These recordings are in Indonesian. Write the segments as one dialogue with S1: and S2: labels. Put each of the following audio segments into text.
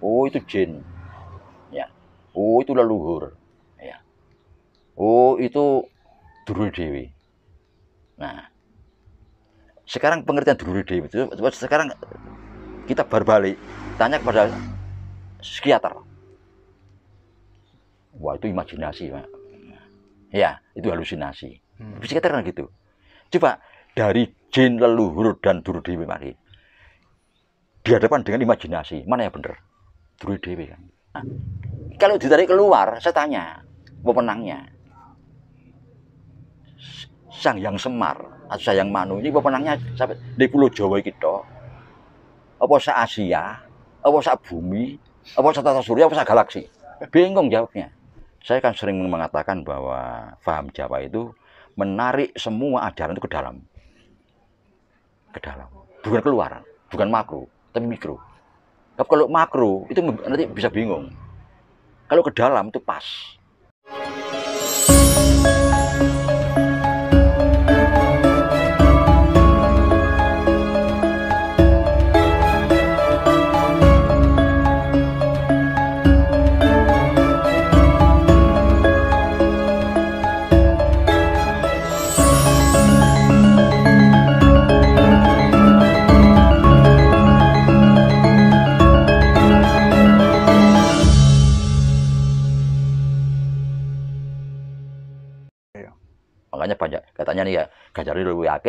S1: Oh itu jin. Ya. Oh itu leluhur. Ya. Oh itu duri Dewi. Nah, sekarang pengertian duri Dewi itu sekarang kita berbalik tanya kepada psikiater. Wah itu imajinasi, Pak. Ya, itu halusinasi. Hmm. Psikiater kan gitu. Coba dari jin leluhur dan duri Dewi mari Dihadapkan dengan imajinasi, mana yang benar? duwe dewi kan. Nah, kalau ditarik keluar, saya tanya pemenangnya. Sang Yang Semar, atau Sayang Manu, ini pemenangnya sampai di Pulau Jawa gitu, Apa sa Asia, apa sa bumi, apa sa tata surya, apa sa galaksi. Bingung jawabnya. Saya kan sering mengatakan bahwa paham Jawa itu menarik semua ajaran itu ke dalam. Ke dalam. Bukan keluar, bukan makro, tapi mikro. Tapi kalau makro itu nanti bisa bingung. Kalau ke dalam itu pas.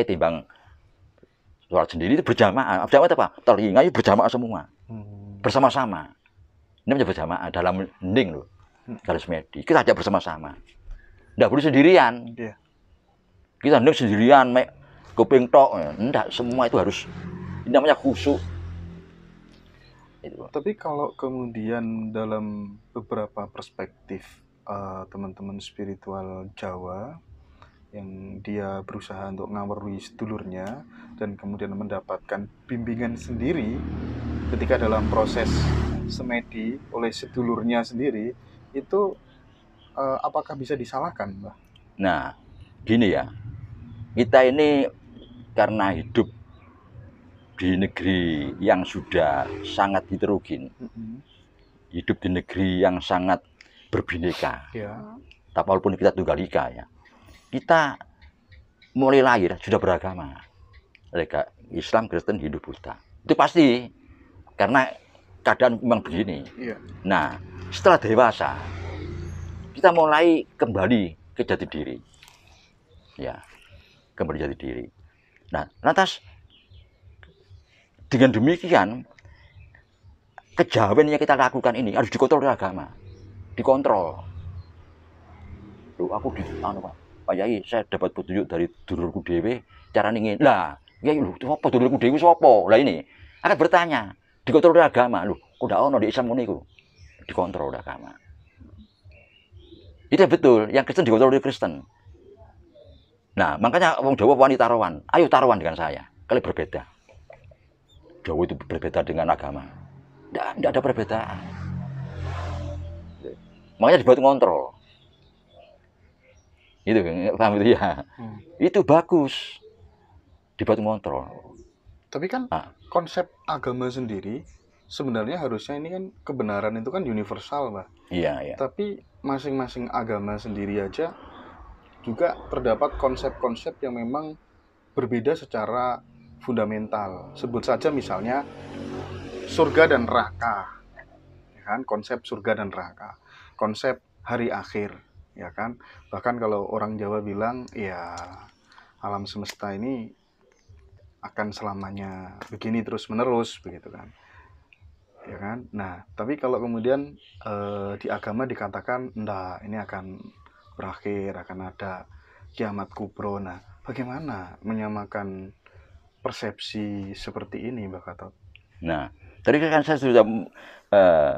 S1: pakai timbang sholat sendiri itu berjamaah. Berjamaah apa? Telinga itu ya berjamaah semua. Hmm. Bersama-sama. Ini menjadi berjamaah dalam mending loh. Garis hmm. medi. Kita ajak bersama-sama. Tidak boleh sendirian. Yeah. Kita mending sendirian, mek kuping tok. Tidak, semua itu harus ini namanya khusu.
S2: Tapi kalau kemudian dalam beberapa perspektif eh, teman-teman uh, teman -teman spiritual Jawa dia berusaha untuk ngawurui sedulurnya dan kemudian mendapatkan bimbingan sendiri ketika dalam proses semedi oleh sedulurnya sendiri itu eh, apakah bisa disalahkan, mbak?
S1: Nah, gini ya. Kita ini karena hidup di negeri yang sudah sangat heterogen. Hidup di negeri yang sangat berbineka. Ya. Tapi walaupun kita tunggal ika ya. Kita mulai lahir sudah beragama. Mereka Islam, Kristen, Hindu, Buddha. Itu pasti karena keadaan memang begini. Iya. Nah, setelah dewasa kita mulai kembali ke jati diri. Ya, kembali jati diri. Nah, lantas dengan demikian kejawen yang kita lakukan ini harus dikontrol oleh agama. Dikontrol. Loh, aku di anu, Pak Pak Yai, saya dapat petunjuk dari dulurku dewe, cara ngingin. Lah, ya lu apa? dulurku dewe sapa? Lah ini akan bertanya, dikontrol oleh agama. Loh, kok ono di Islam ini, iku? Dikontrol oleh agama. Itu betul, yang Kristen dikontrol oleh Kristen. Nah, makanya wong Jawa Wanita taruhan. Ayo taruhan dengan saya. kali berbeda. Jawa itu berbeda dengan agama. Tidak ada perbedaan. Makanya dibuat ngontrol. Itu kan, paham itu ya. Hmm. Itu bagus. dibuat kontrol.
S2: Tapi kan nah. konsep agama sendiri sebenarnya harusnya ini kan kebenaran itu kan universal, lah. Iya, iya. Tapi masing-masing agama sendiri aja juga terdapat konsep-konsep yang memang berbeda secara fundamental. Sebut saja misalnya surga dan neraka. Ya kan konsep surga dan neraka, konsep hari akhir ya kan bahkan kalau orang Jawa bilang ya alam semesta ini akan selamanya begini terus menerus begitu kan ya kan nah tapi kalau kemudian e, di agama dikatakan ndak ini akan berakhir akan ada kiamat kubro nah bagaimana menyamakan persepsi seperti ini Mbak Katot
S1: nah tadi kan saya sudah e, eh,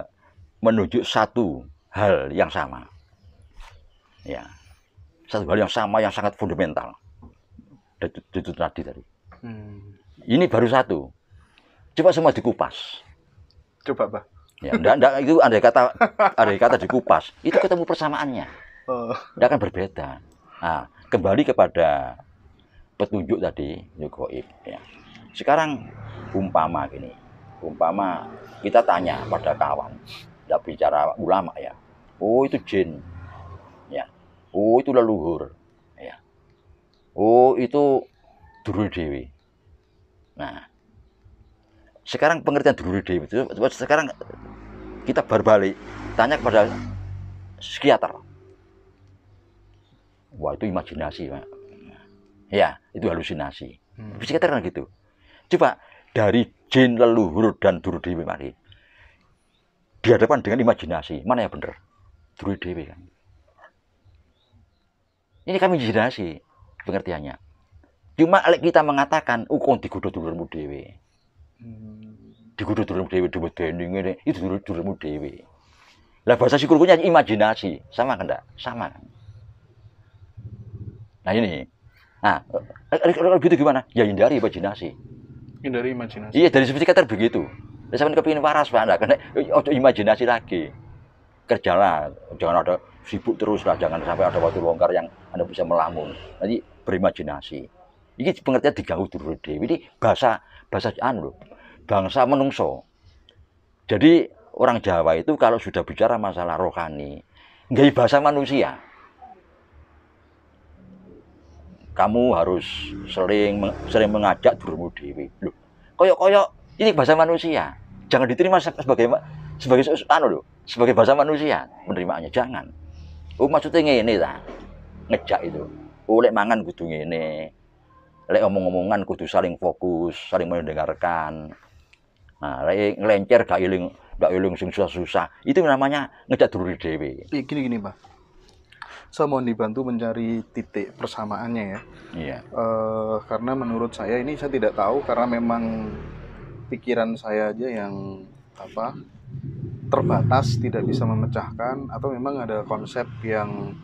S1: menuju satu hal yang sama ya satu hal yang sama yang sangat fundamental itu tadi tadi hmm. ini baru satu coba semua dikupas coba pak ya enggak, enggak itu andai kata andai kata dikupas itu ketemu persamaannya
S2: tidak
S1: oh. akan berbeda nah kembali kepada petunjuk tadi yukoib ya sekarang umpama gini umpama kita tanya pada kawan tidak bicara ulama ya oh itu jin oh itu leluhur ya oh itu durul dewi nah sekarang pengertian durul dewi itu sekarang kita berbalik tanya kepada psikiater wah itu imajinasi pak ya itu halusinasi hmm. psikiater kan gitu coba dari jin leluhur dan durul dewi mari dihadapkan dengan imajinasi mana yang benar durul dewi kan ini kami generasi pengertiannya. Cuma kita mengatakan ukon oh, digodho dulurmu dewe. Digodho dulurmu dhewe hmm. dewe ngene, itu dulur dulurmu dhewe. Lah bahasa punya imajinasi, sama kan enggak? Sama Nah ini. Nah, eh, eh, kalau gitu gimana? Ya hindari imajinasi.
S2: Hindari imajinasi. Iya, dari
S1: sisi kata begitu. Sampai kepingin waras, Pak. anda kena eh, imajinasi lagi kerjalah jangan ada sibuk terus lah jangan sampai ada waktu longgar yang anda bisa melamun nanti berimajinasi ini pengertian digawe dulu dewi ini bahasa bahasa anu bangsa menungso jadi orang Jawa itu kalau sudah bicara masalah rohani nggak bahasa manusia kamu harus sering sering mengajak dirimu dewi loh koyok koyok ini bahasa manusia jangan diterima sebagai sebagai anu loh sebagai bahasa manusia menerimanya jangan oh maksudnya ini lah ngejak itu oleh oh, mangan kudu ini, oleh omong-omongan kudu saling fokus saling mendengarkan nah lek ngelencer gak iling gak iling sing susah-susah itu namanya ngejak duri dewi
S2: iya, gini gini pak saya mohon dibantu mencari titik persamaannya ya. Iya. Uh, karena menurut saya ini saya tidak tahu karena memang pikiran saya aja yang apa terbatas tidak bisa memecahkan atau memang ada konsep yang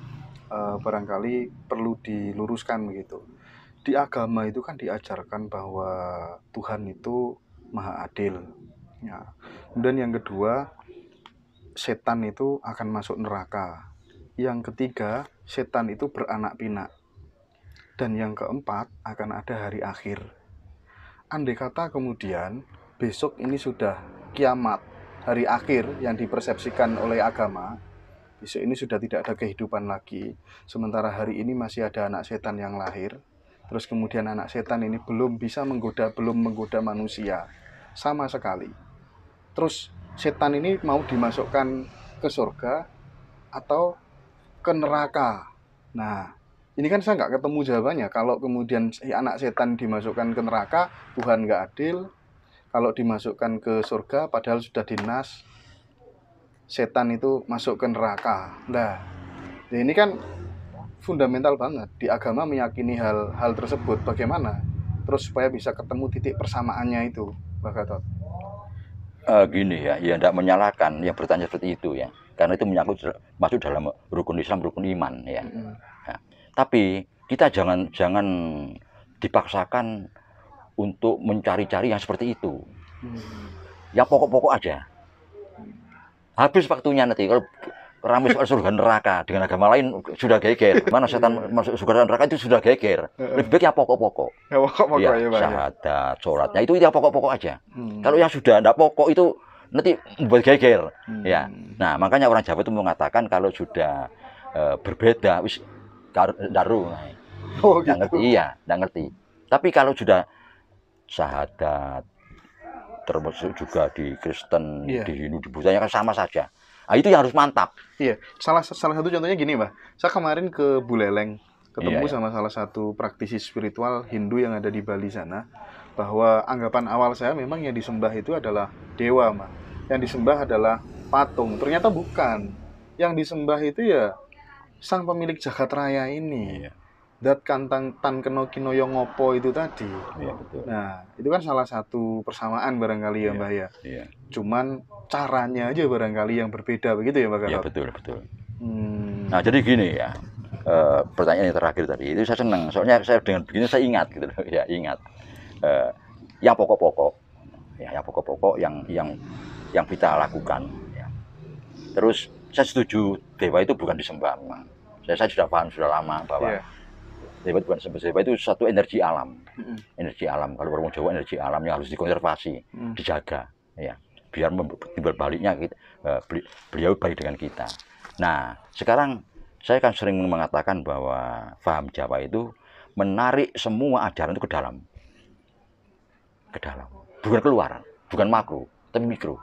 S2: uh, barangkali perlu diluruskan begitu di agama itu kan diajarkan bahwa Tuhan itu maha adil ya kemudian yang kedua setan itu akan masuk neraka yang ketiga setan itu beranak pinak dan yang keempat akan ada hari akhir andai kata kemudian besok ini sudah kiamat hari akhir yang dipersepsikan oleh agama besok ini sudah tidak ada kehidupan lagi sementara hari ini masih ada anak setan yang lahir terus kemudian anak setan ini belum bisa menggoda belum menggoda manusia sama sekali terus setan ini mau dimasukkan ke surga atau ke neraka nah ini kan saya nggak ketemu jawabannya kalau kemudian anak setan dimasukkan ke neraka Tuhan nggak adil kalau dimasukkan ke surga padahal sudah dinas setan itu masuk ke neraka. Nah, ya ini kan fundamental banget di agama meyakini hal-hal tersebut. Bagaimana? Terus supaya bisa ketemu titik persamaannya itu, Pak Gatot.
S1: Uh, gini ya, ya tidak menyalahkan yang bertanya seperti itu ya, karena itu menyangkut masuk dalam rukun Islam, rukun iman ya. Mm ya. Tapi kita jangan jangan dipaksakan untuk mencari-cari yang seperti itu. Hmm. Yang pokok-pokok aja. Habis waktunya nanti kalau ramai soal surga neraka dengan agama lain sudah geger. Mana setan hmm. masuk surga neraka itu sudah geger. Hmm. Lebih baik yang pokok-pokok. Ya pokok-pokok ya, ya, ya. syahadat, sholatnya itu ya pokok-pokok aja. Hmm. Kalau yang sudah tidak pokok itu nanti buat geger. Hmm. Ya. Nah, makanya orang Jawa itu mengatakan kalau sudah uh, berbeda wis daru. Oh, gitu. ngerti iya, nggak ngerti. Tapi kalau sudah sahadat termasuk juga di Kristen yeah. di Hindu di Buddha ya kan
S2: sama saja nah, itu yang harus mantap iya salah salah satu contohnya gini mbak saya kemarin ke Buleleng ketemu yeah. Iya. sama salah satu praktisi spiritual Hindu yang ada di Bali sana bahwa anggapan awal saya memang yang disembah itu adalah dewa mbak yang disembah adalah patung ternyata bukan yang disembah itu ya sang pemilik jagat raya ini yeah dat kantang tan keno kino yang ngopo itu tadi. Iya, betul. Nah, itu kan salah satu persamaan barangkali ya, ya mbak ya. Iya. Cuman caranya aja barangkali yang berbeda begitu ya, Mbak ya Iya, betul, betul.
S1: Hmm. Nah, jadi gini ya. E, pertanyaan yang terakhir tadi itu saya senang. Soalnya saya dengan begini saya ingat gitu loh, ya, ingat. E, eh, yang pokok-pokok ya yang pokok-pokok yang yang yang kita lakukan ya. Terus saya setuju dewa itu bukan disembah memang. Saya, saya sudah paham sudah lama bahwa yeah Sebab bukan sebab itu satu energi alam, energi alam. Kalau orang Jawa energi alam yang harus dikonservasi, mm. dijaga, ya. Biar timbal baliknya kita, eh, beliau baik dengan kita. Nah, sekarang saya kan sering mengatakan bahwa faham Jawa itu menarik semua ajaran itu ke dalam, ke dalam, bukan keluar, bukan makro, tapi mikro.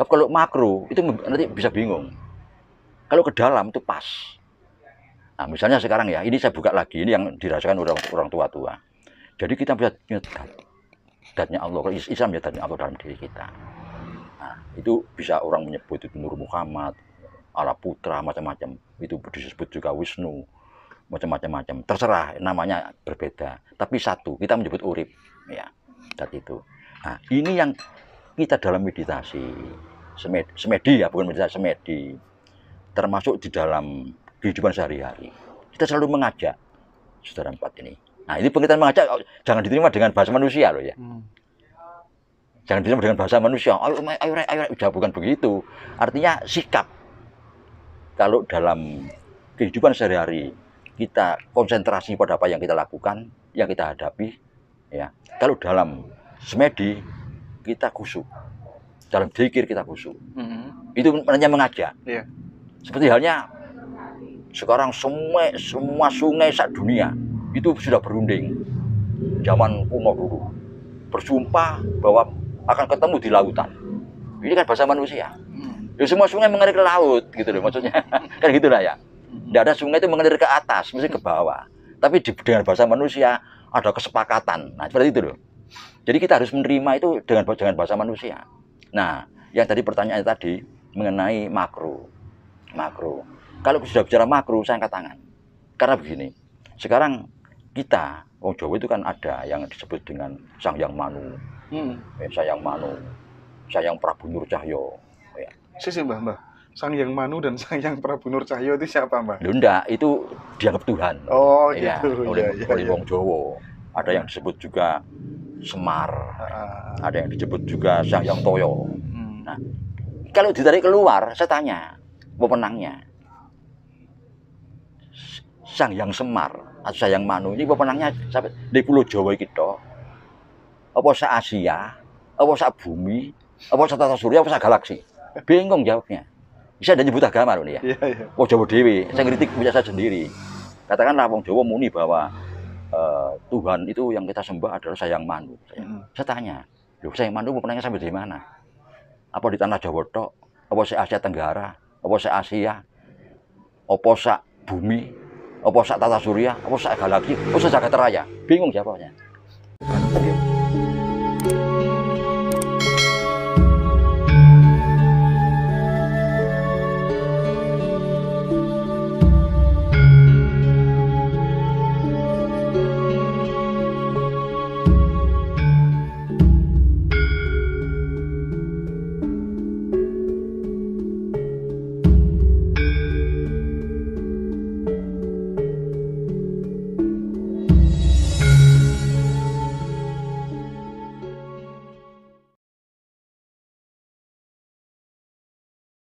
S1: kalau makro itu nanti bisa bingung. Kalau ke dalam itu pas Nah, misalnya sekarang ya, ini saya buka lagi, ini yang dirasakan orang orang tua tua. Jadi kita bisa nyedat datnya Allah, Islam ya datnya Allah dalam diri kita. Nah, itu bisa orang menyebut itu Nur Muhammad, Ala Putra, macam-macam. Itu disebut juga Wisnu, macam-macam-macam. Terserah, namanya berbeda. Tapi satu, kita menyebut urip. Ya, dat itu. Nah, ini yang kita dalam meditasi, semedi, semedi ya, bukan meditasi, semedi. Termasuk di dalam kehidupan sehari-hari. Kita selalu mengajak, saudara empat ini. Nah ini pengertian mengajak oh, jangan diterima dengan bahasa manusia loh ya. Hmm. Jangan diterima dengan bahasa manusia. Oh, ayo, ayo, ayo, ayo. Udah bukan begitu. Artinya sikap. Kalau dalam kehidupan sehari-hari kita konsentrasi pada apa yang kita lakukan, yang kita hadapi, ya. Kalau dalam semedi kita kusuk, dalam dzikir kita kusuk. Mm -hmm. Itu menanya mengajak. Yeah. Seperti halnya sekarang semua semua sungai sak dunia itu sudah berunding zaman kuno dulu bersumpah bahwa akan ketemu di lautan. Ini kan bahasa manusia. Hmm. Ya semua sungai mengalir ke laut gitu loh maksudnya. kan gitulah ya. Tidak hmm. ada sungai itu mengalir ke atas, mesti ke bawah. Tapi di, dengan bahasa manusia ada kesepakatan. Nah, seperti itu loh. Jadi kita harus menerima itu dengan dengan bahasa manusia. Nah, yang tadi pertanyaan tadi mengenai makro. Makro. Kalau sudah bicara makro, saya angkat tangan. Karena begini, sekarang kita, Wong Jawa itu kan ada yang disebut dengan Sang Yang Manu, hmm. eh, Sayang Manu, Sayang Prabu Nur Cahyo.
S2: Ya. si, mbah mbah, Sang Yang Manu dan Sang Yang Prabu Nur Cahyo itu siapa mbah?
S1: Lunda itu dianggap Tuhan. Oh ya, Oleh, ya, ya, oleh ya. Wong Jawa. Ada yang disebut juga Semar, uh, ada yang disebut juga Sang Yang Toyo. Hmm. Nah, kalau ditarik keluar, saya tanya pemenangnya Sang Yang Semar atau ah, Sayang Manu ini pemenangnya di Pulau Jawa kita apa sa Asia apa sa bumi apa sa tata surya apa sa galaksi bingung jawabnya bisa ada nyebut agama loh nih ya oh iya. Jawa Dewi saya kritik punya saya sendiri katakanlah Wong Jawa muni bahwa uh, Tuhan itu yang kita sembah adalah Sayang Manu saya, hmm. saya tanya loh Sayang Manu pemenangnya sampai di mana apa di tanah Jawa tok apa sa Asia Tenggara apa sa Asia apa sa bumi, apa sak tata surya, apa sak galaksi, apa sak jagat raya. Bingung siapa ya.